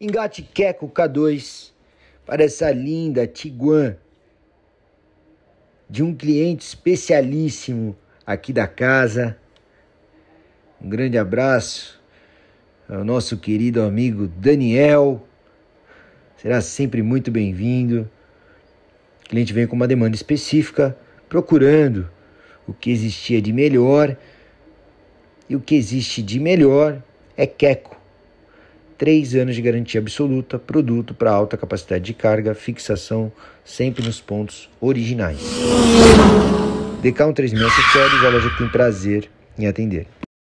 Engate Queco K2 para essa linda Tiguan de um cliente especialíssimo aqui da casa. Um grande abraço ao nosso querido amigo Daniel. Será sempre muito bem-vindo. O cliente vem com uma demanda específica, procurando o que existia de melhor. E o que existe de melhor é Queco. 3 anos de garantia absoluta, produto para alta capacidade de carga, fixação sempre nos pontos originais. Decal 36 acessórios, a loja tem prazer em atender.